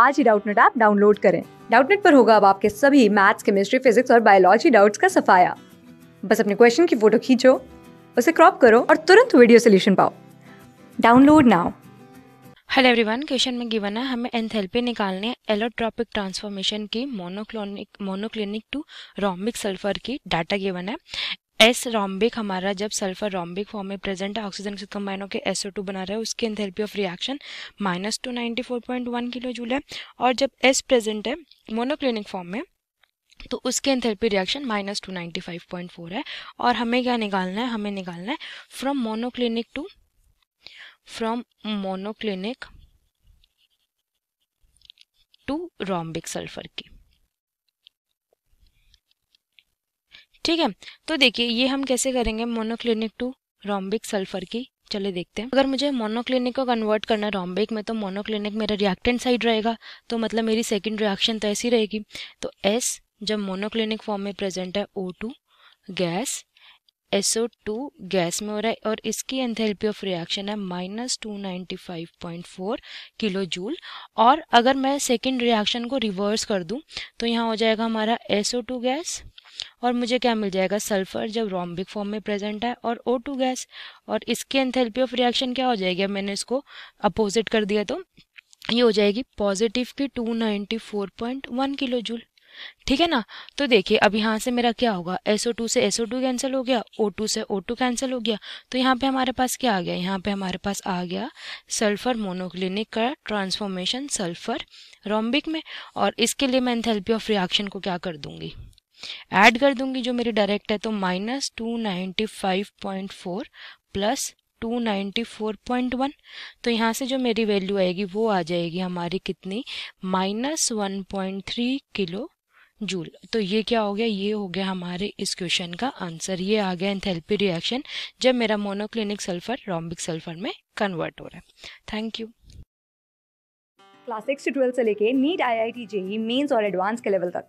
आज ही Doubtnut app download करें डाउटनेट पर होगा अब आपके सभी मैथ्स केमिस्ट्री फिजिक्स और बायोलॉजी डाउट्स का सफाया बस अपने क्वेश्चन की फोटो खींचो उसे क्रॉप करो और तुरंत वीडियो सोल्यूशन पाओ download now hello everyone question में गिवन है हमें एंथैल्पी निकालने एलोट्रॉपिक ट्रांसफॉर्मेशन की monoclonic monoclinic to rhombic sulphur की डाटा गिवन है एस रॉम्बिक हमारा जब सल्फर रॉम्बिक फॉर्म में प्रेजेंट है ऑक्सीजन के साथ कंबाइन होकर एस ओ टू बना रहा है उसकी enthalpy of reaction minus two ninety four point one kilo joule है और जब एस प्रेजेंट है मोनोक्लिनिक फॉर्म में तो उसके enthalpy reaction minus two ninety five point four है और हमें क्या निकालना है हमें निकालना है from monoclinic to from monoclinic to rhombic sulphur की ठीक है तो देखिए ये हम कैसे करेंगे मोनोक्लिनिक टू रोम्बिक सल्फर की चले देखते हैं अगर मुझे मोनोक्लिनिक को कन्वर्ट करना है रोम्बिक में तो मोनोक्लिनिक मेरा रिएक्टेंट साइड रहेगा तो मतलब मेरी सेकेंड रिएक्शन तो ऐसी रहेगी तो एस जब मोनोक्लिनिक फॉर्म में प्रेजेंट है O two gas SO two gas में हो रहा है और इसकी एंथेल्पी ऑफ रिएक्शन है minus two ninety five point four kilo joule और अगर मैं सेकेंड रिएक्शन को रिवर्स कर दूं तो यहाँ हो जाएगा हमारा एसओ टू गैस और मुझे क्या मिल जाएगा सल्फर जब रॉम्बिक फॉर्म में प्रेजेंट है और ओ टू गैस और इसकी एंथेल्पी ऑफ रिएक्शन क्या हो जाएगी मैंने इसको अपोजिट कर दिया तो ये हो जाएगी पॉजिटिव की 294.1 किलो जूल ठीक है ना तो देखिए अब यहाँ से मेरा क्या होगा SO2 से SO2 कैंसिल हो गया O2 से O2 कैंसिल हो गया तो यहाँ पे हमारे पास क्या आ गया यहाँ पे हमारे पास आ गया सल्फर मोनोक्लिनिक का ट्रांसफॉर्मेशन सल्फर रोम्बिक में और इसके लिए मैं एंथेल्पी ऑफ रिएक्शन को क्या कर दूंगी ऐड कर दूंगी जो मेरी डायरेक्ट है तो minus two ninety five point four plus two ninety four point one तो यहाँ से जो मेरी वैल्यू आएगी वो आ जाएगी हमारी कितनी minus one point three kilo joule तो ये क्या हो गया ये हो गया हमारे इस क्वेश्चन का आंसर ये आ गया एंथेल्पी रिएक्शन जब मेरा मोनोक्लिनिक सल्फर रॉम्बिक सल्फर में कन्वर्ट हो रहा है थैंक यू क्लास सिक्स से ट्वेल्थ से लेके NEET I I T JEE mains और एडवांस के लेवल तक